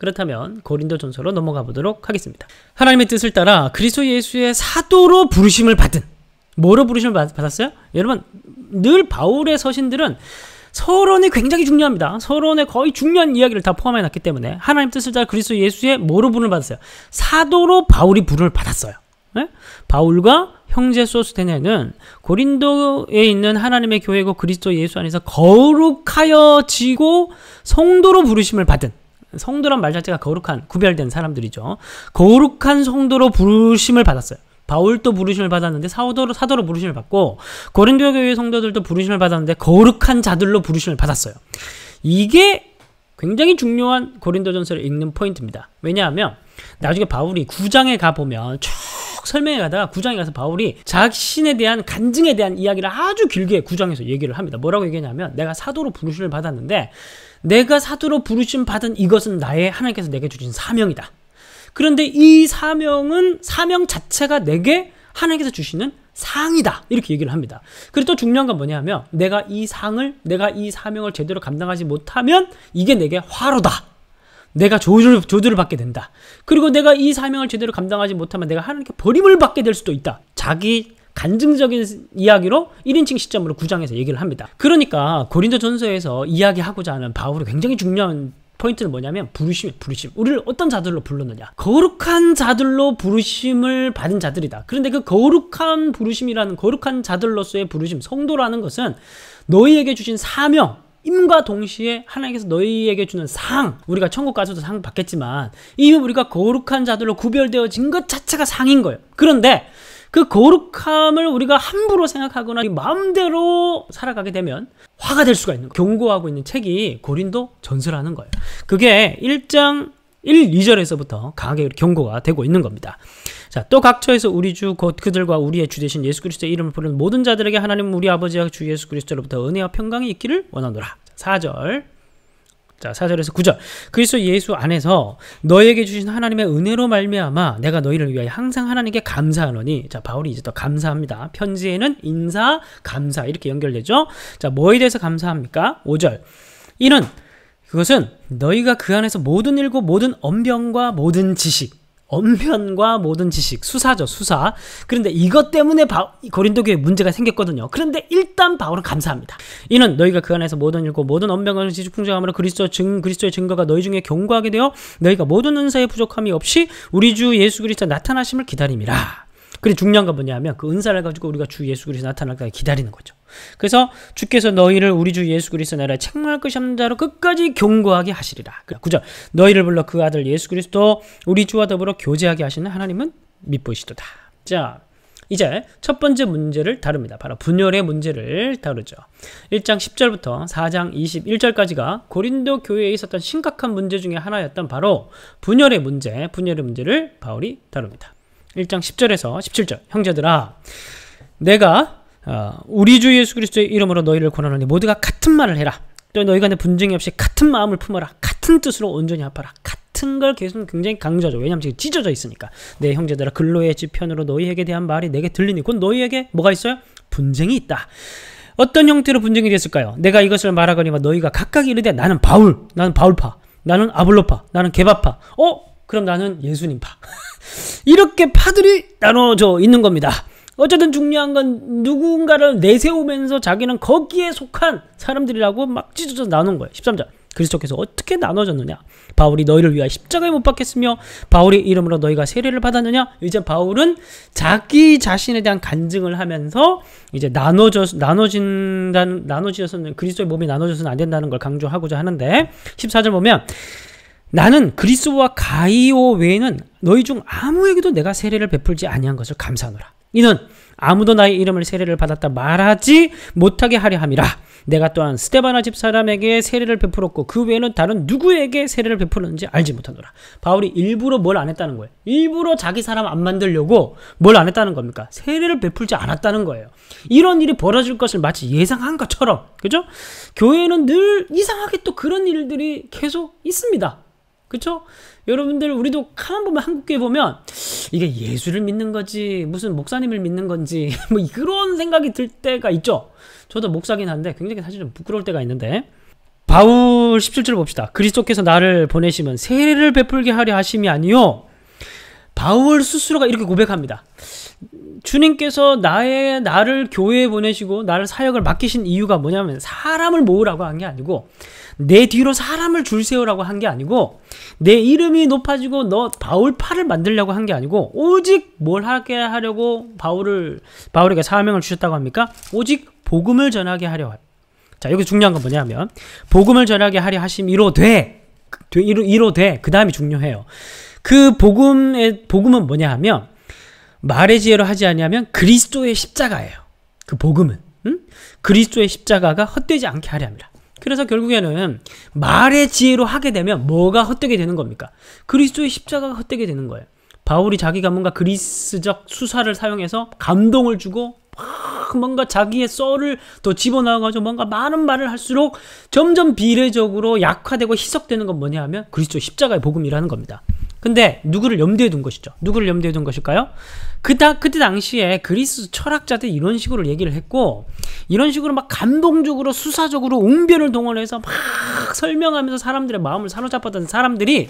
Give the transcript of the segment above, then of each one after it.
그렇다면 고린도전서로 넘어가 보도록 하겠습니다. 하나님의 뜻을 따라 그리스도 예수의 사도로 부르심을 받은 뭐로 부르심을 받았어요? 여러분 늘 바울의 서신들은 서론이 굉장히 중요합니다. 서론에 거의 중요한 이야기를 다 포함해 놨기 때문에 하나님 뜻을 따라 그리스도 예수의 뭐로 부름을 받았어요? 사도로 바울이 부름을 받았어요. 네? 바울과 형제 소스테네는 고린도에 있는 하나님의 교회고 그리스도 예수 안에서 거룩하여지고 성도로 부르심을 받은 성도란 말 자체가 거룩한 구별된 사람들이죠. 거룩한 성도로 부르심을 받았어요. 바울도 부르심을 받았는데 사도로 사도로 부르심을 받고 고린도 교회 성도들도 부르심을 받았는데 거룩한 자들로 부르심을 받았어요. 이게 굉장히 중요한 고린도전서를 읽는 포인트입니다. 왜냐하면 나중에 바울이 9장에 가 보면 쭉 설명해 가다가 구장에 가서 바울이 자신에 대한 간증에 대한 이야기를 아주 길게 구장에서 얘기를 합니다. 뭐라고 얘기하냐면 내가 사도로 부르심을 받았는데 내가 사도로 부르심 받은 이것은 나의 하나님께서 내게 주신 사명이다. 그런데 이 사명은 사명 자체가 내게 하나님께서 주시는 상이다 이렇게 얘기를 합니다. 그리고 또 중요한 건 뭐냐면 내가 이 상을 내가 이 사명을 제대로 감당하지 못하면 이게 내게 화로다 내가 조주를 저주를 받게 된다. 그리고 내가 이 사명을 제대로 감당하지 못하면 내가 하나님께 버림을 받게 될 수도 있다. 자기 간증적인 이야기로 1인칭 시점으로 구장에서 얘기를 합니다. 그러니까 고린도 전서에서 이야기하고자 하는 바울의 굉장히 중요한 포인트는 뭐냐면 부르심이 부르심. 우리를 어떤 자들로 불렀느냐? 거룩한 자들로 부르심을 받은 자들이다. 그런데 그 거룩한 부르심이라는 거룩한 자들로서의 부르심, 성도라는 것은 너희에게 주신 사명, 임과 동시에 하나님께서 너희에게 주는 상 우리가 천국 가서도 상 받겠지만 이미 우리가 거룩한 자들로 구별되어진 것 자체가 상인 거예요 그런데 그 거룩함을 우리가 함부로 생각하거나 마음대로 살아가게 되면 화가 될 수가 있는 거예요 경고하고 있는 책이 고린도 전설하는 거예요 그게 1장 1, 2절에서부터 강하게 경고가 되고 있는 겁니다 자, 또 각처에서 우리 주 곧 그들과 우리의 주되신 예수 그리스도의 이름을 부르는 모든 자들에게 하나님 우리 아버지와 주 예수 그리스도로부터 은혜와 평강이 있기를 원하노라. 자, 4절. 자, 4절에서 9절. 그리스도 예수 안에서 너에게 주신 하나님의 은혜로 말미암아 내가 너희를 위하여 항상 하나님께 감사하노니. 자, 바울이 이제 또 감사합니다. 편지에는 인사, 감사 이렇게 연결되죠. 자, 뭐에 대해서 감사합니까? 5절. 이는 그것은 너희가 그 안에서 모든 일과 모든 언변과 모든 지식 언변과 모든 지식, 수사죠, 수사. 그런데 이것 때문에 바, 고린도 교회 문제가 생겼거든요. 그런데 일단 바울은 감사합니다. 이는 너희가 그 안에서 모든 일고 모든 언변과 지식 풍성함으로 그리스도 증 그리스도의 증거가 너희 중에 견고하게 되어 너희가 모든 은사의 부족함이 없이 우리 주 예수 그리스도 나타나심을 기다립니다 그리고 중요한 건 뭐냐면 그 은사를 가지고 우리가 주 예수 그리스도 나타날까 기다리는 거죠. 그래서 주께서 너희를 우리 주 예수 그리스도 나라에 책망할 것이 없는 자로 끝까지 경고하게 하시리라. 9절 그 너희를 불러 그 아들 예수 그리스도 우리 주와 더불어 교제하게 하시는 하나님은 믿보시도다. 자 이제 첫 번째 문제를 다룹니다. 바로 분열의 문제를 다루죠. 1장 10절부터 4장 21절까지가 고린도 교회에 있었던 심각한 문제 중의 하나였던 바로 분열의 문제, 분열의 문제를 바울이 다룹니다. 1장 10절에서 17절. 형제들아, 내가 어, 우리 주 예수 그리스도의 이름으로 너희를 권하노니 모두가 같은 말을 해라. 또 너희가 내 분쟁이 없이 같은 마음을 품어라. 같은 뜻으로 온전히 합하라. 같은 걸 계속 굉장히 강조하죠. 왜냐하면 지금 찢어져 있으니까. 내 형제들아 근로의 지편으로 너희에게 대한 말이 내게 들리니 곧 너희에게 뭐가 있어요? 분쟁이 있다. 어떤 형태로 분쟁이 됐을까요? 내가 이것을 말하거니와 너희가 각각 이르되 나는 바울, 나는 바울파, 나는 아볼로파, 나는 개바파. 어? 그럼 나는 예수님파. 이렇게 파들이 나눠져 있는 겁니다. 어쨌든 중요한 건 누군가를 내세우면서 자기는 거기에 속한 사람들이라고 막 찢어져 나눈 거예요. 13절. 그리스도께서 어떻게 나눠졌느냐? 바울이 너희를 위하여 십자가에 못 박혔으며 바울이 이름으로 너희가 세례를 받았느냐? 이제 바울은 자기 자신에 대한 간증을 하면서 이제 나눠져 나눠진다는 나눠지어서는 그리스도의 몸이 나눠져서는 안 된다는 걸 강조하고자 하는데 14절 보면 나는 그리스도와 가이오 외에는 너희 중 아무에게도 내가 세례를 베풀지 아니한 것을 감사하노라. 이는 아무도 나의 이름을 세례를 받았다 말하지 못하게 하려 함이라. 내가 또한 스테바나 집사람에게 세례를 베풀었고 그 외에는 다른 누구에게 세례를 베풀었는지 알지 못하노라. 바울이 일부러 뭘 안 했다는 거예요. 일부러 자기 사람 안 만들려고 뭘 안 했다는 겁니까? 세례를 베풀지 않았다는 거예요. 이런 일이 벌어질 것을 마치 예상한 것처럼 그죠? 교회는 늘 이상하게 또 그런 일들이 계속 있습니다. 그쵸? 여러분들 우리도 가만 보면 한국교회 보면 이게 예수를 믿는 거지 무슨 목사님을 믿는 건지 뭐 그런 생각이 들 때가 있죠. 저도 목사긴 한데 굉장히 사실 좀 부끄러울 때가 있는데 바울 17절 봅시다. 그리스도께서 나를 보내시면 세례를 베풀게 하려 하심이 아니요. 바울 스스로가 이렇게 고백합니다. 주님께서 나의 나를 교회에 보내시고 나를 사역을 맡기신 이유가 뭐냐면 사람을 모으라고 한 게 아니고 내 뒤로 사람을 줄 세우라고 한 게 아니고 내 이름이 높아지고 너 바울파를 만들려고 한 게 아니고 오직 뭘 하게 하려고 바울을 바울에게 사명을 주셨다고 합니까? 오직 복음을 전하게 하려 자 여기 중요한 건 뭐냐면 복음을 전하게 하려 하심이로 돼 그, 이로, 이로 돼그 다음이 중요해요. 그 복음의 복음은 뭐냐 하면 말의 지혜로 하지 않냐면 그리스도의 십자가예요. 그 복음은 응? 그리스도의 십자가가 헛되지 않게 하려 합니다. 그래서 결국에는 말의 지혜로 하게 되면 뭐가 헛되게 되는 겁니까? 그리스도의 십자가가 헛되게 되는 거예요. 바울이 자기가 뭔가 그리스적 수사를 사용해서 감동을 주고 뭔가 자기의 썰을 더 집어넣어가지고 뭔가 많은 말을 할수록 점점 비례적으로 약화되고 희석되는 건 뭐냐 하면 그리스도 의 십자가의 복음이라는 겁니다. 근데 누구를 염두에 둔 것이죠. 누구를 염두에 둔 것일까요? 그다 그때 당시에 그리스 철학자들이 런 식으로 얘기를 했고 이런 식으로 막 감동적으로 수사적으로 웅변을 동원해서 막 설명하면서 사람들의 마음을 사로잡았던 사람들이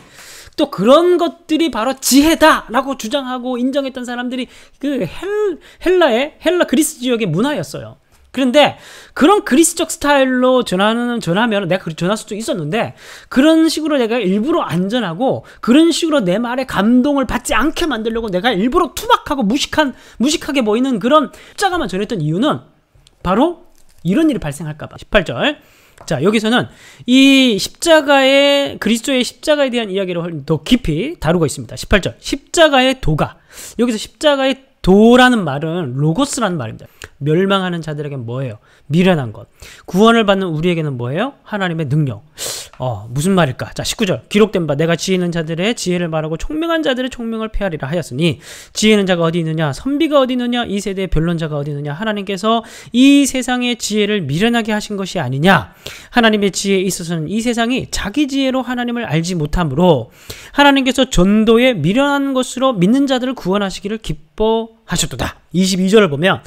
또 그런 것들이 바로 지혜다라고 주장하고 인정했던 사람들이 그 헬, 헬라의 헬라 그리스 지역의 문화였어요. 그런데 그런 그리스적 스타일로 전하는 전하면 내가 그렇게 전할 수도 있었는데 그런 식으로 내가 일부러 안전하고 그런 식으로 내 말에 감동을 받지 않게 만들려고 내가 일부러 투박하고 무식한 무식하게 보이는 그런 숫자가만 전했던 이유는 바로 이런 일이 발생할까봐 18절 자 여기서는 이 십자가의 그리스도의 십자가에 대한 이야기를 더 깊이 다루고 있습니다 18절 십자가의 도가 여기서 십자가의 도라는 말은 로고스라는 말입니다. 멸망하는 자들에게 뭐예요? 미련한 것. 구원을 받는 우리에게는 뭐예요? 하나님의 능력. 어, 무슨 말일까? 자, 19절. 기록된 바 내가 지혜 있는 자들의 지혜를 말하고 총명한 자들의 총명을 폐하리라 하였으니 지혜 있는 자가 어디 있느냐? 선비가 어디 있느냐? 이 세대의 변론자가 어디 있느냐? 하나님께서 이 세상의 지혜를 미련하게 하신 것이 아니냐? 하나님의 지혜에 있어서는 이 세상이 자기 지혜로 하나님을 알지 못하므로 하나님께서 전도에 미련한 것으로 믿는 자들을 구원하시기를 기뻐 기뻐하셨도다. 22절을 보면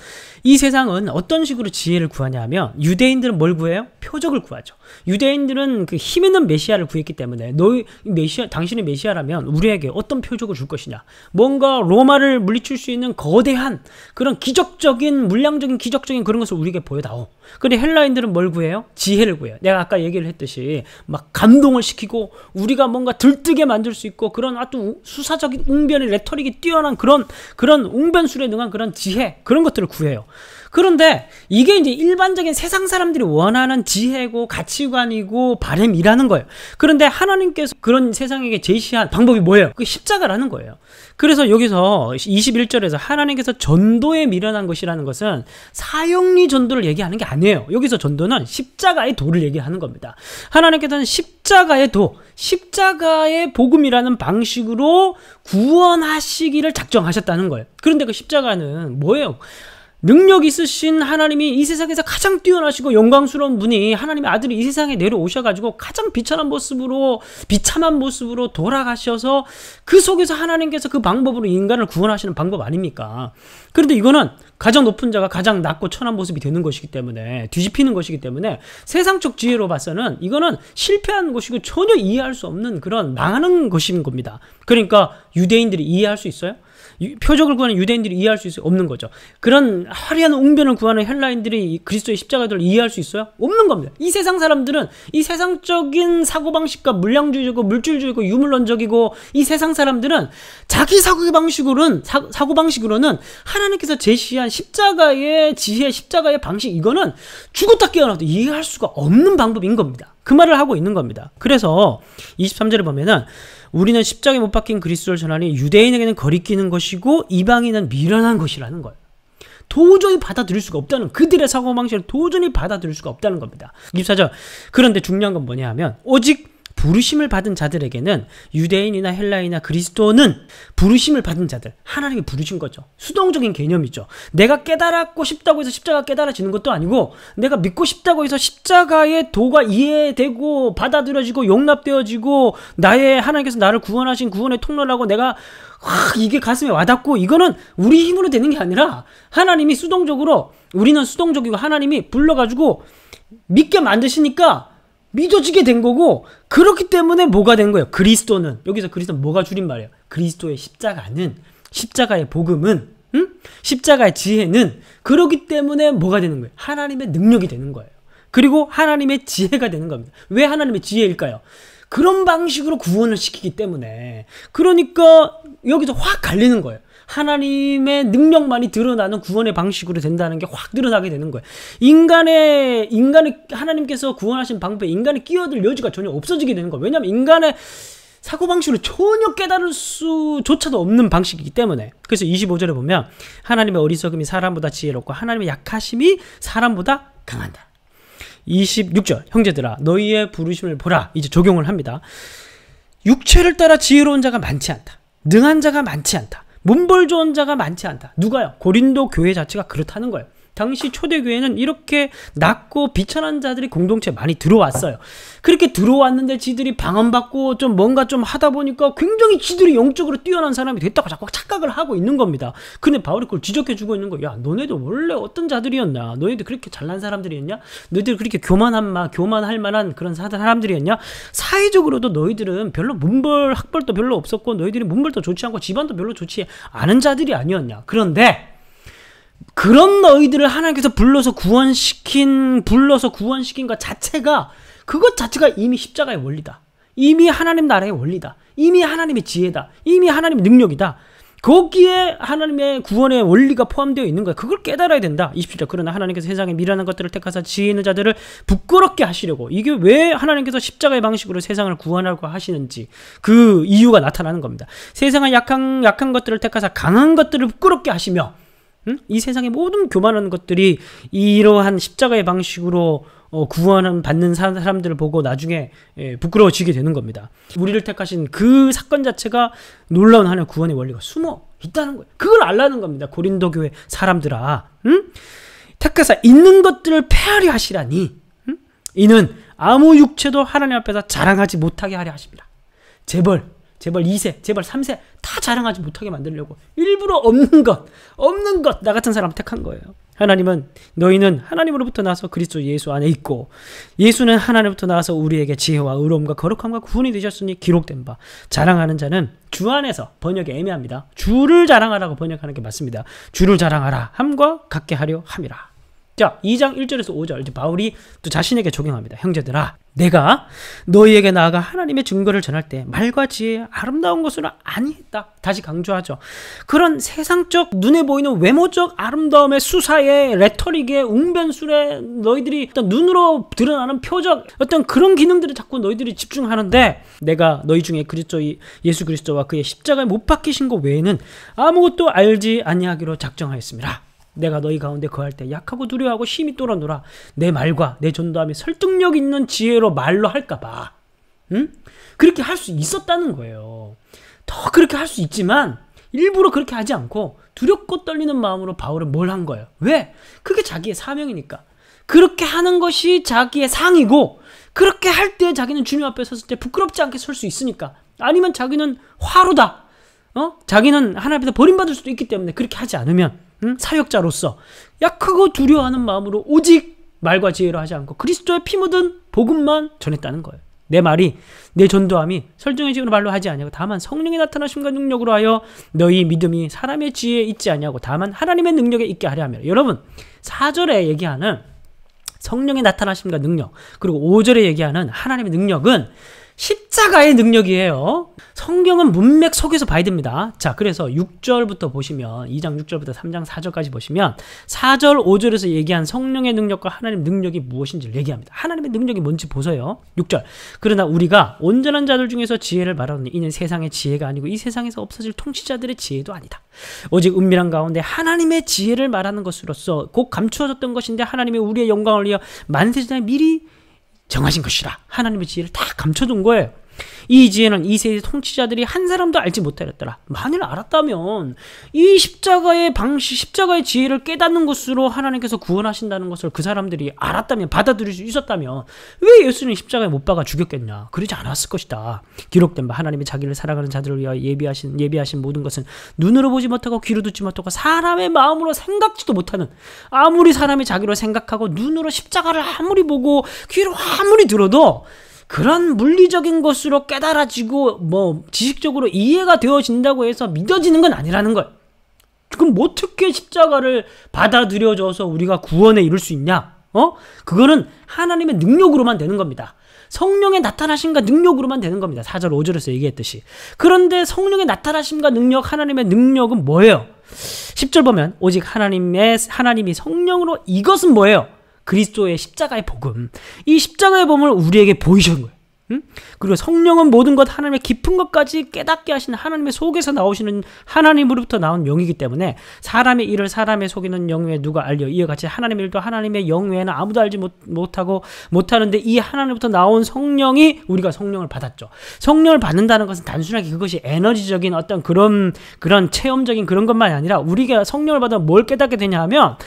이 세상은 어떤 식으로 지혜를 구하냐 하면 유대인들은 뭘 구해요? 표적을 구하죠. 유대인들은 그 힘 있는 메시아를 구했기 때문에 너희 메시아 당신이 메시아라면 우리에게 어떤 표적을 줄 것이냐? 뭔가 로마를 물리칠 수 있는 거대한 그런 기적적인 물량적인 기적적인 그런 것을 우리에게 보여다오. 근데 헬라인들은 뭘 구해요? 지혜를 구해요. 내가 아까 얘기를 했듯이 막 감동을 시키고 우리가 뭔가 들뜨게 만들 수 있고 그런 아주 수사적인 웅변의 레터릭이 뛰어난 그런 그런 웅변술에 능한 그런 지혜 그런 것들을 구해요. 그런데 이게 이제 일반적인 세상 사람들이 원하는 지혜고 가치관이고 바램이라는 거예요. 그런데 하나님께서 그런 세상에게 제시한 방법이 뭐예요? 그 십자가라는 거예요. 그래서 여기서 21절에서 하나님께서 전도에 미련한 것이라는 것은 사형리 전도를 얘기하는 게 아니에요. 여기서 전도는 십자가의 도를 얘기하는 겁니다. 하나님께서는 십자가의 도, 십자가의 복음이라는 방식으로 구원하시기를 작정하셨다는 거예요. 그런데 그 십자가는 뭐예요? 능력 있으신 하나님이 이 세상에서 가장 뛰어나시고 영광스러운 분이 하나님의 아들이 이 세상에 내려오셔가지고 가장 비참한 모습으로 비참한 모습으로 돌아가셔서 그 속에서 하나님께서 그 방법으로 인간을 구원하시는 방법 아닙니까? 그런데 이거는 가장 높은 자가 가장 낮고 천한 모습이 되는 것이기 때문에 뒤집히는 것이기 때문에 세상적 지혜로 봐서는 이거는 실패한 것이고 전혀 이해할 수 없는 그런 망하는 것인 겁니다. 그러니까 유대인들이 이해할 수 있어요? 표적을 구하는 유대인들이 이해할 수 있어요? 없는 거죠. 그런 화려한 웅변을 구하는 헬라인들이 그리스도의 십자가를 이해할 수 있어요? 없는 겁니다. 이 세상 사람들은 이 세상적인 사고방식과 물량주의고 물질주의고 유물론적이고 이 세상 사람들은 자기 사고방식으로는 사, 고방식으로는 하나님께서 제시한 십자가의 지혜, 십자가의 방식 이거는 죽었다 깨어나도 이해할 수가 없는 방법인 겁니다. 그 말을 하고 있는 겁니다. 그래서 23절에 보면은 우리는 십자가에 못 박힌 그리스도를 전하니 유대인에게는 거리끼는 것이고 이방인은 미련한 것이라는 거예요. 도저히 받아들일 수가 없다는 그들의 사고방식을 도저히 받아들일 수가 없다는 겁니다. 24절 그런데 중요한 건 뭐냐 하면 오직 부르심을 받은 자들에게는 유대인이나 헬라이나 그리스도는 부르심을 받은 자들 하나님이 부르신 거죠. 수동적인 개념이죠. 내가 깨달았고 싶다고 해서 십자가 깨달아지는 것도 아니고 내가 믿고 싶다고 해서 십자가의 도가 이해되고 받아들여지고 용납되어지고 나의 하나님께서 나를 구원하신 구원의 통로라고 내가 확 이게 가슴에 와닿고 이거는 우리 힘으로 되는 게 아니라 하나님이 수동적으로 우리는 수동적이고 하나님이 불러가지고 믿게 만드시니까 믿어지게 된 거고 그렇기 때문에 뭐가 된 거예요? 그리스도는 여기서 그리스도 뭐가 줄임말이에요? 그리스도의 십자가는 십자가의 복음은 음? 십자가의 지혜는 그렇기 때문에 뭐가 되는 거예요? 하나님의 능력이 되는 거예요. 그리고 하나님의 지혜가 되는 겁니다. 왜 하나님의 지혜일까요? 그런 방식으로 구원을 시키기 때문에 그러니까 여기서 확 갈리는 거예요. 하나님의 능력만이 드러나는 구원의 방식으로 된다는 게 확 드러나게 되는 거예요. 인간의 인간의 하나님께서 구원하신 방법에 인간의 끼어들 여지가 전혀 없어지게 되는 거예요. 왜냐하면 인간의 사고방식으 전혀 깨달을 수조차도 없는 방식이기 때문에 그래서 25절에 보면 하나님의 어리석음이 사람보다 지혜롭고 하나님의 약하심이 사람보다 강한다 26절 형제들아 너희의 부르심을 보라 이제 적용을 합니다 육체를 따라 지혜로운 자가 많지 않다 능한 자가 많지 않다 문벌 조언자가 많지 않다. 누가요? 고린도 교회 자체가 그렇다는 거예요. 당시 초대교회는 이렇게 낮고 비천한 자들이 공동체 에 많이 들어왔어요. 그렇게 들어왔는데 지들이 방언받고 좀 뭔가 좀 하다 보니까 굉장히 지들이 영적으로 뛰어난 사람이 됐다고 자꾸 착각을 하고 있는 겁니다. 근데 바울이 그걸 지적해주고 있는 거야. 너네도 원래 어떤 자들이었냐? 너네도 그렇게 잘난 사람들이었냐? 너희들 그렇게 교만한 마, 교만할 만한 그런 사람들이었냐? 사회적으로도 너희들은 별로 문벌, 학벌도 별로 없었고 너희들이 문벌도 좋지 않고 집안도 별로 좋지 않은 자들이 아니었냐? 그런데 그런 너희들을 하나님께서 불러서 구원시킨 불러서 구원시킨 것 자체가 그것 자체가 이미 십자가의 원리다. 이미 하나님 나라의 원리다. 이미 하나님의 지혜다. 이미 하나님의 능력이다. 거기에 하나님의 구원의 원리가 포함되어 있는 거야. 그걸 깨달아야 된다. 20절. 그러나 하나님께서 세상에 미련한 것들을 택하사 지혜 있는 자들을 부끄럽게 하시려고. 이게 왜 하나님께서 십자가의 방식으로 세상을 구원하고 하시는지 그 이유가 나타나는 겁니다. 세상에 약한, 약한 것들을 택하사 강한 것들을 부끄럽게 하시며 이 세상의 모든 교만한 것들이 이러한 십자가의 방식으로 어, 구원을 받는 사람들을 보고 나중에 예, 부끄러워지게 되는 겁니다. 우리를 택하신 그 사건 자체가 놀라운 하나의 구원의 원리가 숨어 있다는 거예요. 그걸 알라는 겁니다. 고린도 교회 사람들아, 응? 택하사 있는 것들을 폐하려 하시라니, 응? 이는 아무 육체도 하나님 앞에서 자랑하지 못하게 하려 하십니다. 재벌, 제발 2세, 제발 3세 다 자랑하지 못하게 만들려고 일부러 없는 것, 없는 것 나 같은 사람 택한 거예요. 하나님은 너희는 하나님으로부터 나서 그리스도 예수 안에 있고 예수는 하나님부터 으로 나서 우리에게 지혜와 의로움과 거룩함과 구원이 되셨으니 기록된 바 자랑하는 자는 주 안에서 번역이 애매합니다. 주를 자랑하라고 번역하는 게 맞습니다. 주를 자랑하라 함과 같게 하려 함이라. 자, 2장 1절에서 5절 이제 바울이 또 자신에게 적용합니다. 형제들아, 내가 너희에게 나아가 하나님의 증거를 전할 때 말과 지혜의 아름다운 것으로 아니했다. 다시 강조하죠. 그런 세상적 눈에 보이는 외모적 아름다움의 수사에 레터릭의 웅변술에 너희들이 일단 눈으로 드러나는 표적 어떤 그런 기능들을 자꾸 너희들이 집중하는데 내가 너희 중에 그리스도 예수 그리스도와 그의 십자가에 못 박히신 것 외에는 아무것도 알지 아니하기로 작정하였습니다. 내가 너희 가운데 거할 때 약하고 두려워하고 심히 또라노라 내 말과 내 전도함이 설득력 있는 지혜로 말로 할까봐 응? 그렇게 할 수 있었다는 거예요 더 그렇게 할 수 있지만 일부러 그렇게 하지 않고 두렵고 떨리는 마음으로 바울은 뭘 한 거예요 왜? 그게 자기의 사명이니까 그렇게 하는 것이 자기의 상이고 그렇게 할 때 자기는 주님 앞에 섰을 때 부끄럽지 않게 설 수 있으니까 아니면 자기는 화로다 어? 자기는 하나님에 버림받을 수도 있기 때문에 그렇게 하지 않으면 응? 사역자로서 야 크고 두려워하는 마음으로 오직 말과 지혜로 하지 않고 그리스도의 피 묻은 복음만 전했다는 거예요. 내 말이 내 전도함이 설정의 지으로 말로 하지 아니하고 다만 성령의 나타나심과 능력으로 하여 너희 믿음이 사람의 지혜에 있지 아니하고 다만 하나님의 능력에 있게 하려 하며 여러분 4절에 얘기하는 성령의 나타나심과 능력 그리고 5절에 얘기하는 하나님의 능력은 십자가의 능력이에요. 성경은 문맥 속에서 봐야 됩니다. 자, 그래서 6절부터 보시면 2장 6절부터 3장 4절까지 보시면 4절 5절에서 얘기한 성령의 능력과 하나님 능력이 무엇인지를 얘기합니다. 하나님의 능력이 뭔지 보세요. 6절. 그러나 우리가 온전한 자들 중에서 지혜를 말하는 이는 세상의 지혜가 아니고 이 세상에서 없어질 통치자들의 지혜도 아니다. 오직 은밀한 가운데 하나님의 지혜를 말하는 것으로서 곧 감추어졌던 것인데 하나님의 우리의 영광을 위하여 만세전에 미리 정하신 것이라 하나님의 지혜를 다 감춰둔 거예요. 이 지혜는 이 세대 통치자들이 한 사람도 알지 못하였더라. 만일 알았다면 이 십자가의 방식, 십자가의 지혜를 깨닫는 것으로 하나님께서 구원하신다는 것을 그 사람들이 알았다면 받아들일 수 있었다면 왜 예수는 십자가에 못 박아 죽였겠냐? 그러지 않았을 것이다. 기록된 바 하나님이 자기를 사랑하는 자들을 위하여 예비하신 예비하신 모든 것은 눈으로 보지 못하고 귀로 듣지 못하고 사람의 마음으로 생각지도 못하는 아무리 사람이 자기로 생각하고 눈으로 십자가를 아무리 보고 귀로 아무리 들어도 그런 물리적인 것으로 깨달아지고 뭐 지식적으로 이해가 되어진다고 해서 믿어지는 건 아니라는 걸. 그럼 어떻게 뭐 십자가를 받아들여져서 우리가 구원에 이룰 수 있냐? 어? 그거는 하나님의 능력으로만 되는 겁니다. 성령의 나타나심과 능력으로만 되는 겁니다. 4절 5절에서 얘기했듯이. 그런데 성령의 나타나심과 능력, 하나님의 능력은 뭐예요? 10절 보면 오직 하나님의 하나님이 성령으로 이것은 뭐예요? 그리스도의 십자가의 복음. 이 십자가의 복음을 우리에게 보이신 거예요. 응? 그리고 성령은 모든 것 하나님의 깊은 것까지 깨닫게 하시는 하나님의 속에서 나오시는 하나님으로부터 나온 영이기 때문에 사람의 일을 사람의 속이는 영에 누가 알려 이와 같이 하나님의 일도 하나님의 영 외에는 아무도 알지 못, 하고 못하는데 이 하나님부터 나온 성령이 우리가 성령을 받았죠 성령을 받는다는 것은 단순하게 그것이 에너지적인 어떤 그런 그런 체험적인 그런 것만이 아니라 우리가 성령을 받아 뭘 깨닫게 되냐 하면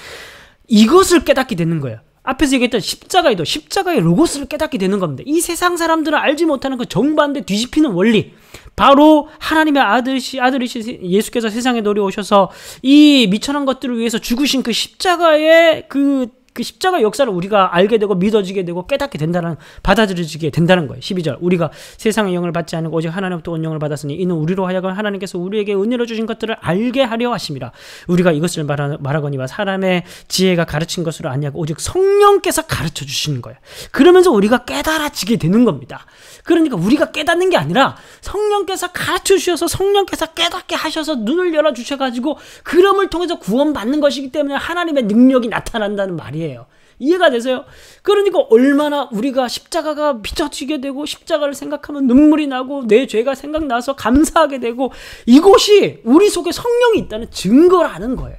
이것을 깨닫게 되는 거예요 앞에서 얘기했던 십자가에 도, 십자가의 로고스를 깨닫게 되는 겁니다. 이 세상 사람들은 알지 못하는 그 정반대 뒤집히는 원리. 바로 하나님의 아들이, 아들이신 예수께서 세상에 내려오셔서 이 미천한 것들을 위해서 죽으신 그 십자가의 그그 십자가 역사를 우리가 알게 되고 믿어지게 되고 깨닫게 된다는 받아들여지게 된다는 거예요. 12절 우리가 세상의 영을 받지 않고 오직 하나님부터 온 영을 받았으니 이는 우리로 하여금 하나님께서 우리에게 은혜로 주신 것들을 알게 하려 하심이라. 우리가 이것을 말하, 말하거니와 사람의 지혜가 가르친 것으로 아니하고 오직 성령께서 가르쳐 주시는 거예요. 그러면서 우리가 깨달아지게 되는 겁니다. 그러니까 우리가 깨닫는 게 아니라 성령께서 가르쳐 주셔서 성령께서 깨닫게 하셔서 눈을 열어 주셔 가지고 그럼을 통해서 구원받는 것이기 때문에 하나님의 능력이 나타난다는 말이에요. 아니에요. 이해가 되세요? 그러니까 얼마나 우리가 십자가가 비춰지게 되고 십자가를 생각하면 눈물이 나고 내 죄가 생각나서 감사하게 되고 이곳이 우리 속에 성령이 있다는 증거라는 거예요.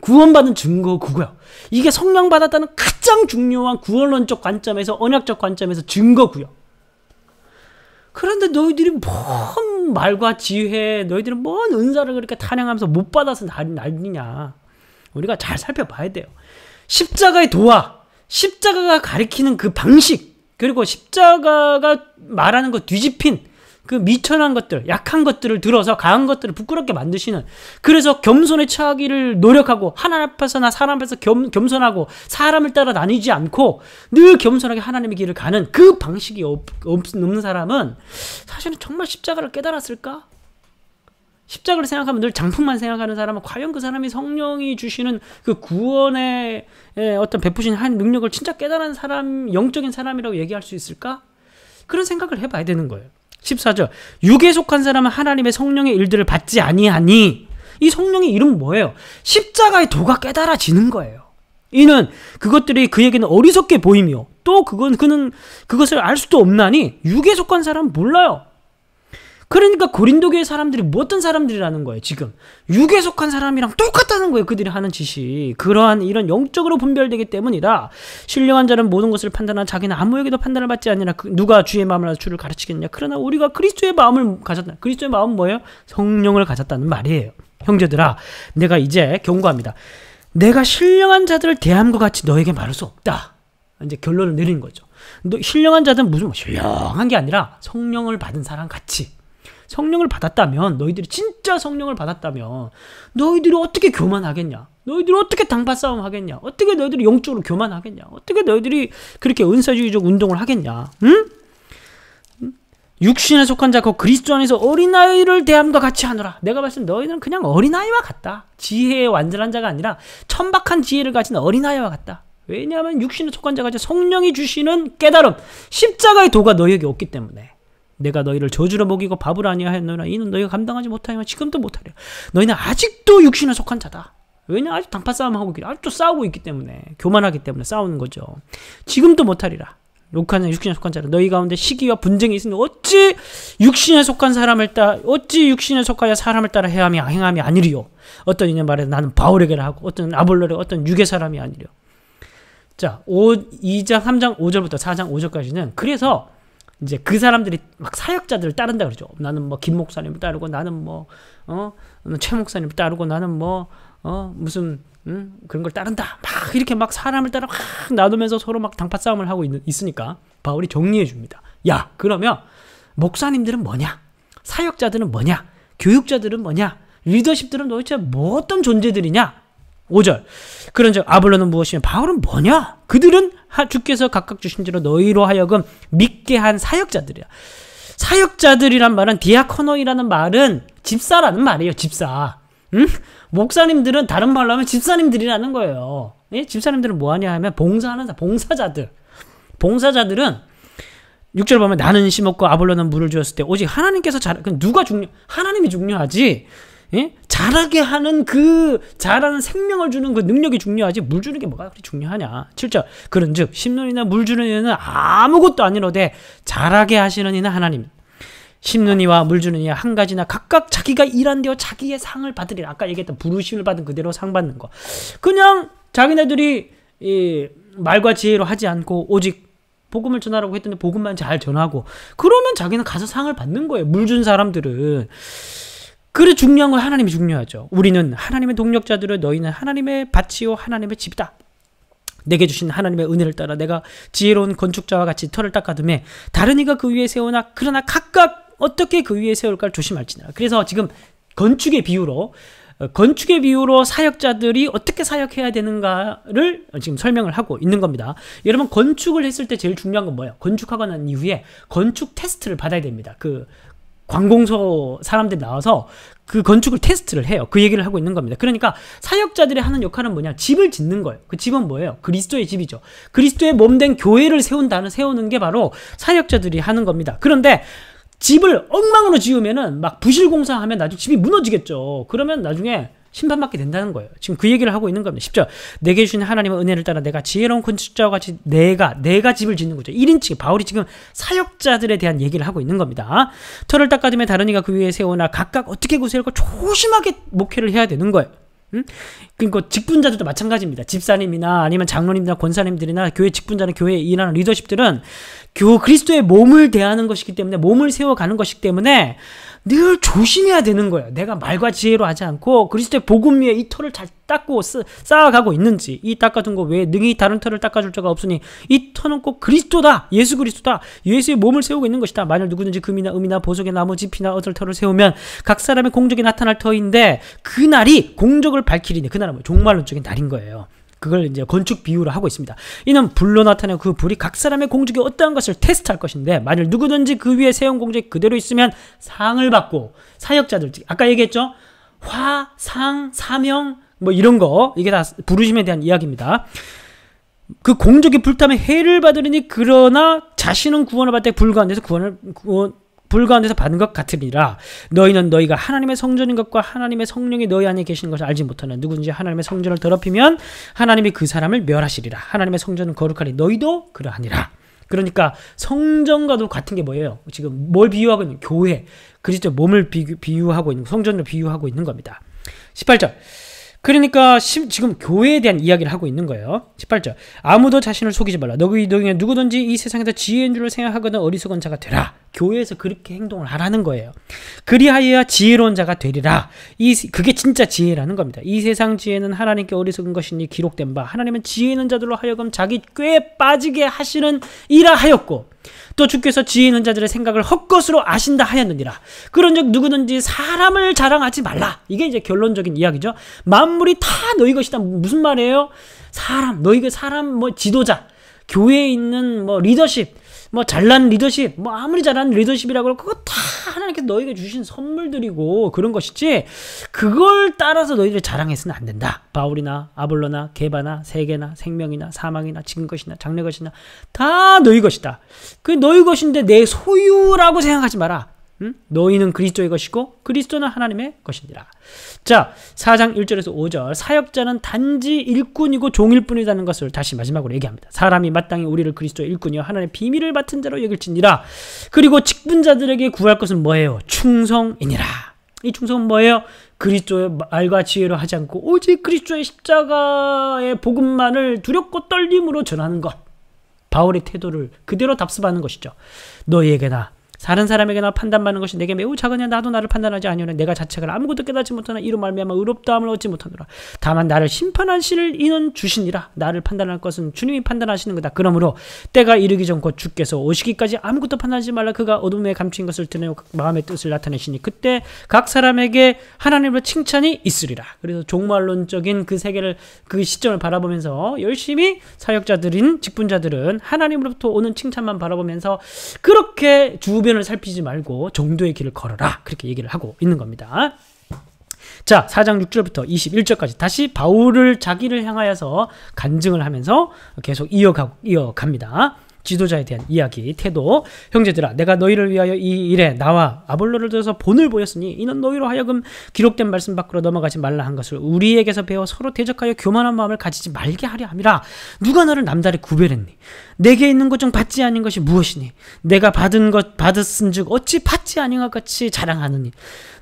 구원받은 증거 그거요 이게 성령 받았다는 가장 중요한 구원론적 관점에서 언약적 관점에서 증거고요. 그런데 너희들이 뭔 말과 지혜, 너희들은 뭔 은사를 그렇게 탄양하면서 못 받아서 난리냐. 우리가 잘 살펴봐야 돼요. 십자가의 도화, 십자가가 가리키는 그 방식, 그리고 십자가가 말하는 것 그 뒤집힌 그 미천한 것들, 약한 것들을 들어서 강한 것들을 부끄럽게 만드시는 그래서 겸손에 처하기를 노력하고 하나님 앞에서나 사람 앞에서 겸, 겸손하고 사람을 따라 다니지 않고 늘 겸손하게 하나님의 길을 가는 그 방식이 없, 없, 없는 사람은 사실은 정말 십자가를 깨달았을까? 십자가를 생각하면 늘 장풍만 생각하는 사람은 과연 그 사람이 성령이 주시는 그 구원의 예, 어떤 베푸신 한 능력을 진짜 깨달은 사람, 영적인 사람이라고 얘기할 수 있을까? 그런 생각을 해봐야 되는 거예요. 14절. 육에 속한 사람은 하나님의 성령의 일들을 받지 아니하니 이 성령의 이름 은 뭐예요? 십자가의 도가 깨달아지는 거예요. 이는 그것들이 그에게는 어리석게 보이며 또 그건 그는 그것을 알 수도 없나니 육에 속한 사람은 몰라요. 그러니까 고린도교의 사람들이 뭐 어떤 사람들이라는 거예요, 지금. 육에 속한 사람이랑 똑같다는 거예요, 그들이 하는 짓이. 그러한 이런 영적으로 분별되기 때문이다. 신령한 자는 모든 것을 판단하나 자기는 아무에게도 판단을 받지 아니라 그 누가 주의 마음을 알아 주를 가르치겠냐. 느 그러나 우리가 그리스도의 마음을 가졌다. 그리스도의 마음은 뭐예요? 성령을 가졌다는 말이에요. 형제들아, 내가 이제 경고합니다. 내가 신령한 자들을 대함과 같이 너에게 말할 수 없다. 이제 결론을 내린 거죠. 너 신령한 자들은 무슨 뭐 신령한 게 아니라 성령을 받은 사람 같이 성령을 받았다면 너희들이 진짜 성령을 받았다면 너희들이 어떻게 교만하겠냐? 너희들이 어떻게 당파 싸움 하겠냐? 어떻게 너희들이 영적으로 교만하겠냐? 어떻게 너희들이 그렇게 은사주의적 운동을 하겠냐? 응? 육신에 속한 자고 그리스도 안에서 어린아이를 대함과 같이 하느라 내가 봤을 때 너희는 그냥 어린아이와 같다. 지혜의 완전한 자가 아니라 천박한 지혜를 가진 어린아이와 같다. 왜냐하면 육신의 속한 자가 성령이 주시는 깨달음, 십자가의 도가 너희에게 없기 때문에. 내가 너희를 저주로 먹이고 밥을 아니하였노라 이는 너희가 감당하지 못하며 지금도 못하려 너희는 아직도 육신에 속한 자다 왜냐 아직 당파 싸움하고 있기 아직도 싸우고 있기 때문에 교만하기 때문에 싸우는 거죠 지금도 못하리라 욕하는 육신에 속한 자라 너희 가운데 시기와 분쟁이 있으니 어찌 육신에 속한 사람을 따 어찌 육신에 속하여 사람을 따라 해함이 행함이 아니리요 어떤 이는 말해 나는 바울에게라 하고 어떤 아볼로를 어떤 유괴 사람이 아니려 자, 5, 2장, 3장, 5절부터 4장, 5절까지는 그래서 이제 그 사람들이 막 사역자들을 따른다 그러죠. 나는 뭐 김 목사님을 따르고 나는 뭐어최 목사님을 따르고 나는 뭐어 무슨 음, 그런 걸 따른다. 막 이렇게 막 사람을 따라 막 나누면서 서로 막 당파 싸움을 하고 있, 있으니까 바울이 정리해 줍니다. 야 그러면 목사님들은 뭐냐? 사역자들은 뭐냐? 교육자들은 뭐냐? 리더십들은 도대체 뭐 어떤 존재들이냐? 5절 그런즉 아볼로는 무엇이냐 바울은 뭐냐 그들은 주께서 각각 주신 대로 너희로 하여금 믿게 한 사역자들이야 사역자들이란 말은 디아코노이라는 말은 집사라는 말이에요 집사 응? 목사님들은 다른 말로 하면 집사님들이라는 거예요 예? 집사님들은 뭐하냐 하면 봉사하는 사, 봉사자들 봉사자들은 6절 보면 나는 심었고 아볼로는 물을 주었을 때 오직 하나님께서 잘그 누가 중요 하나님이 중요하지 예? 잘하게 하는 그 잘하는 생명을 주는 그 능력이 중요하지 물 주는 게 뭐가 그리 중요하냐 7절 그런즉 심는이나 물 주는 이는 아무것도 아니로되 잘하게 하시는 이는 하나님 심는 이와 물 주는 이한 가지나 각각 자기가 일한 데로 자기의 상을 받으리라 아까 얘기했던 부르심을 받은 그대로 상 받는 거 그냥 자기네들이 이 말과 지혜로 하지 않고 오직 복음을 전하라고 했더니 복음만 잘 전하고 그러면 자기는 가서 상을 받는 거예요 물 준 사람들은 그래 중요한 건 하나님이 중요하죠. 우리는 하나님의 동력자들을 너희는 하나님의 밭이요 하나님의 집이다. 내게 주신 하나님의 은혜를 따라 내가 지혜로운 건축자와 같이 털을 닦아둠에 다른 이가 그 위에 세우나 그러나 각각 어떻게 그 위에 세울까 조심할지니라. 그래서 지금 건축의 비유로 어, 건축의 비유로 사역자들이 어떻게 사역해야 되는가를 지금 설명을 하고 있는 겁니다. 여러분 건축을 했을 때 제일 중요한 건 뭐예요? 건축하고 난 이후에 건축 테스트를 받아야 됩니다. 그 관공서 사람들 나와서 그 건축을 테스트를 해요. 그 얘기를 하고 있는 겁니다. 그러니까 사역자들이 하는 역할은 뭐냐? 집을 짓는 거예요. 그 집은 뭐예요? 그리스도의 집이죠. 그리스도의 몸된 교회를 세운다는 세우는 게 바로 사역자들이 하는 겁니다. 그런데 집을 엉망으로 지으면은 막 부실 공사하면 나중에 집이 무너지겠죠. 그러면 나중에 심판받게 된다는 거예요. 지금 그 얘기를 하고 있는 겁니다. 10절. 내게 주신 하나님의 은혜를 따라 내가 지혜로운 건축자와 같이 내가, 내가 집을 짓는 거죠. 1인칭. 바울이 지금 사역자들에 대한 얘기를 하고 있는 겁니다. 털을 닦아주며 다른 이가 그 위에 세우나 각각 어떻게 구세할까 조심하게 목회를 해야 되는 거예요. 응? 그러니까 직분자들도 마찬가지입니다. 집사님이나 아니면 장로님이나 권사님들이나 교회 직분자는 교회에 일하는 리더십들은 교 그리스도의 몸을 대하는 것이기 때문에 몸을 세워가는 것이기 때문에 늘 조심해야 되는 거야. 내가 말과 지혜로 하지 않고 그리스도의 복음 위에 이 털을 잘 닦고 쓰, 쌓아가고 있는지 이 닦아둔 거 외에 능히 다른 털을 닦아줄 자가 없으니 이 털은 꼭 그리스도다. 예수 그리스도다. 예수의 몸을 세우고 있는 것이다. 만일 누구든지 금이나 음이나 보석의 나무 지피나 어쩔 털을 세우면 각 사람의 공적이 나타날 터인데 그날이 공적을 밝히리니 그날은 뭐 종말론적인 날인 거예요. 그걸 이제 건축 비유를 하고 있습니다. 이는 불로 나타낸 그 불이 각 사람의 공적이 어떠한 것을 테스트할 것인데 만일 누구든지 그 위에 세운 공적이 그대로 있으면 상을 받고 사역자들 아까 얘기했죠. 화, 상, 사명 뭐 이런 거 이게 다 부르심에 대한 이야기입니다. 그 공적이 불타면 해를 받으리니 그러나 자신은 구원을 받되 불가한데서 구원을 구원, 불가운데서 받은 것 같으니라 너희는 너희가 하나님의 성전인 것과 하나님의 성령이 너희 안에 계시는 것을 알지 못하는 누구든지 하나님의 성전을 더럽히면 하나님이 그 사람을 멸하시리라 하나님의 성전은 거룩하니 너희도 그러하니라 그러니까 성전과도 같은 게 뭐예요? 지금 뭘 비유하고 있는 교회 그리스도 몸을 비유, 하고 있는 성전을 비유하고 있는 겁니다. 18절 그러니까 지금 교회에 대한 이야기를 하고 있는 거예요. 18절. 아무도 자신을 속이지 말라. 너희 너희는 누구든지 이 세상에서 지혜인 줄을 생각하거든 어리석은 자가 되라. 교회에서 그렇게 행동을 하라는 거예요. 그리하여야 지혜로운 자가 되리라. 이 그게 진짜 지혜라는 겁니다. 이 세상 지혜는 하나님께 어리석은 것이니 기록된 바 하나님은 지혜 있는 자들로 하여금 자기 꾀에 빠지게 하시는 이라 하였고 또 주께서 지혜 있는 자들의 생각을 헛것으로 아신다 하였느니라. 그런즉 누구든지 사람을 자랑하지 말라. 이게 이제 결론적인 이야기죠. 만물이 다 너희 것이다. 무슨 말이에요? 사람, 너희가 사람 뭐 지도자, 교회에 있는 뭐 리더십 뭐 잘난 리더십, 뭐 아무리 잘한 리더십이라고 그거 다 하나님께서 너에게 주신 선물들이고 그런 것이지 그걸 따라서 너희들이 자랑해서는 안 된다. 바울이나 아볼로나 개바나 세계나 생명이나 사망이나 지금 것이나 장래 것이나 다 너희 것이다. 그 너희 것인데 내 소유라고 생각하지 마라. 음? 너희는 그리스도의 것이고 그리스도는 하나님의 것입니라 자, 4장 1절에서 5절. 사역자는 단지 일꾼이고 종일 뿐이라는 것을 다시 마지막으로 얘기합니다. 사람이 마땅히 우리를 그리스도의 일꾼이요 하나님의 비밀을 맡은 자로 여길지니라. 그리고 직분자들에게 구할 것은 뭐예요? 충성이니라. 이 충성은 뭐예요? 그리스도의 말과 지혜로 하지 않고 오직 그리스도의 십자가의 복음만을 두렵고 떨림으로 전하는 것. 바울의 태도를 그대로 답습하는 것이죠. 너희에게나 다른 사람에게나 판단받는 것이 내게 매우 작으냐 나도 나를 판단하지 아니오나 내가 자책을 아무것도 깨닫지 못하나 이로 말미암아 의롭다함을 얻지 못하노라 다만 나를 심판하실 이는 주시니라 나를 판단할 것은 주님이 판단하시는 거다 그러므로 때가 이르기 전 곧 주께서 오시기까지 아무것도 판단하지 말라 그가 어둠에 감춘 것을 드러내고 마음의 뜻을 나타내시니 그때 각 사람에게 하나님으로 칭찬이 있으리라 그래서 종말론적인 그 세계를 그 시점을 바라보면서 열심히 사역자들인 직분자들은 하나님으로부터 오는 칭찬만 바라보면서 그렇게 주변 주변을 살피지 말고 정도의 길을 걸어라. 그렇게 얘기를 하고 있는 겁니다. 자, 4장 6절부터 21절까지 다시 바울을 자기를 향하여서 간증을 하면서 계속 이어가, 이어갑니다. 지도자에 대한 이야기, 태도. 형제들아, 내가 너희를 위하여 이 일에 나와 아볼로를 들어서 본을 보였으니 이는 너희로 하여금 기록된 말씀 밖으로 넘어가지 말라 한 것을 우리에게서 배워 서로 대적하여 교만한 마음을 가지지 말게 하려 함이라. 누가 너를 남다리 구별했니? 내게 있는 것 중 받지 아닌 것이 무엇이니? 내가 받은 것 받았은즉 어찌 받지 아닌 것 같이 자랑하느니?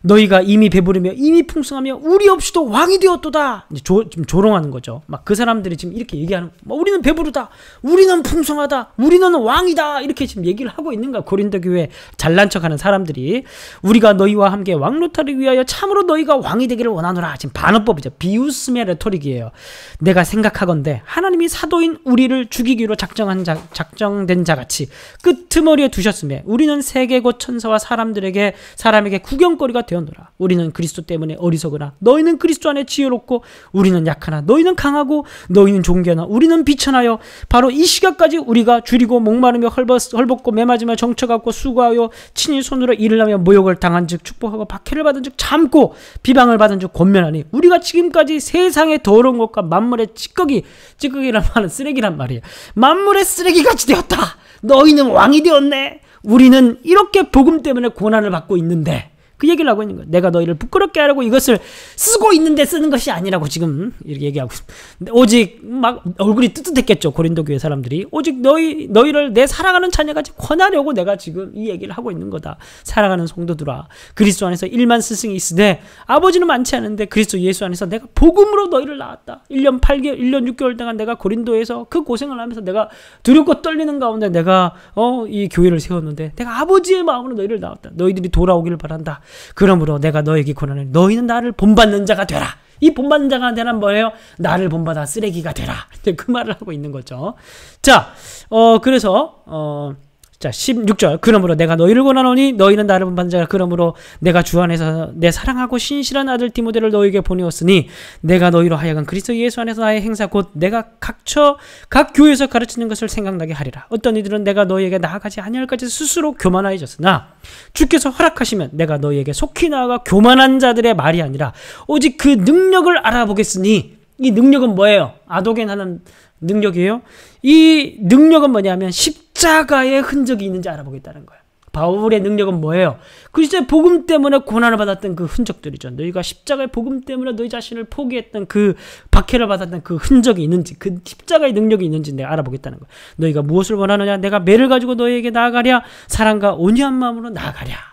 너희가 이미 배부르며 이미 풍성하며 우리 없이도 왕이 되었도다. 이제 조, 좀 조롱하는 거죠. 막 그 사람들이 지금 이렇게 얘기하는 뭐 우리는 배부르다. 우리는 풍성하다. 우리는 왕이다. 이렇게 지금 얘기를 하고 있는가 고린도 교회 잘난 척하는 사람들이 우리가 너희와 함께 왕노타를 위하여 참으로 너희가 왕이 되기를 원하노라. 지금 반어법이죠. 비웃음의 레토릭이에요. 내가 생각하건대 하나님이 사도인 우리를 죽이기로 작정한 자, 작정된 자 같이 끄트머리에 두셨음에 우리는 세계 곧 천사와 사람들에게 사람에게 구경거리가 되었노라. 우리는 그리스도 때문에 어리석으나 너희는 그리스도 안에 지혜롭고 우리는 약하나 너희는 강하고 너희는 종교나 우리는 비천하여 바로 이 시각까지 우리가 줄이고 목마르며 헐벗, 고 매맞으며 정처갖고 수고하여 친히 손으로 일을 하며 모욕을 당한 즉 축복하고 박해를 받은 즉 참고 비방을 받은 즉 권면하니 우리가 지금까지 세상의 더러운 것과 만물의 찌꺼기 찌꺼기란 말은 쓰레기란 말이에요. 만물의 쓰레기같이 되었다. 너희는 왕이 되었네. 우리는 이렇게 복음 때문에 고난을 받고 있는데 그 얘기를 하고 있는 거야. 내가 너희를 부끄럽게 하려고 이것을 쓰고 있는데 쓰는 것이 아니라고 지금 이렇게 얘기하고 있습니다. 오직 막 얼굴이 뜨뜻했겠죠. 고린도 교회 사람들이. 오직 너희 너희를 내 사랑하는 자녀같이 권하려고 내가 지금 이 얘기를 하고 있는 거다. 사랑하는 성도들아 그리스도 안에서 일만 스승이 있으되 아버지는 많지 않은데 그리스도 예수 안에서 내가 복음으로 너희를 낳았다. 1년 8개월 1년 6개월 동안 내가 고린도에서 그 고생을 하면서 내가 두렵고 떨리는 가운데 내가 어 이 교회를 세웠는데 내가 아버지의 마음으로 너희를 낳았다. 너희들이 돌아오기를 바란다. 그러므로 내가 너에게 권하는 너희는 나를 본받는 자가 되라. 이 본받는 자가 되란 뭐예요? 나를 본받아 쓰레기가 되라. 그 말을 하고 있는 거죠. 자, 어, 그래서, 어, 자 16절 그러므로 내가 너희를 권하노니 너희는 나를 본반는 자라 그러므로 내가 주 안에서 내 사랑하고 신실한 아들 디모델을 너희에게 보내었으니 내가 너희로 하여금 그리스도 예수 안에서 나의 행사 곧 내가 각처 각 교회에서 가르치는 것을 생각나게 하리라 어떤 이들은 내가 너희에게 나아가지 아니할까지 스스로 교만하여졌으나 주께서 허락하시면 내가 너희에게 속히 나아가 교만한 자들의 말이 아니라 오직 그 능력을 알아보겠으니 이 능력은 뭐예요? 아도겐 하는 능력이에요. 이 능력은 뭐냐면 십 십자가의 흔적이 있는지 알아보겠다는 거예요. 바울의 능력은 뭐예요? 그리스 복음 때문에 고난을 받았던 그 흔적들이죠. 너희가 십자가의 복음 때문에 너희 자신을 포기했던 그 박해를 받았던 그 흔적이 있는지, 그 십자가의 능력이 있는지 내가 알아보겠다는 거야. 너희가 무엇을 원하느냐? 내가 매를 가지고 너희에게 나아가랴. 사랑과 온유한 마음으로 나아가랴.